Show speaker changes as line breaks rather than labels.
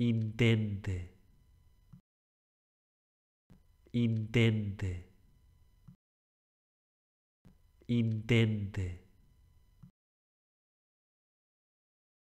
intente, intente, intente.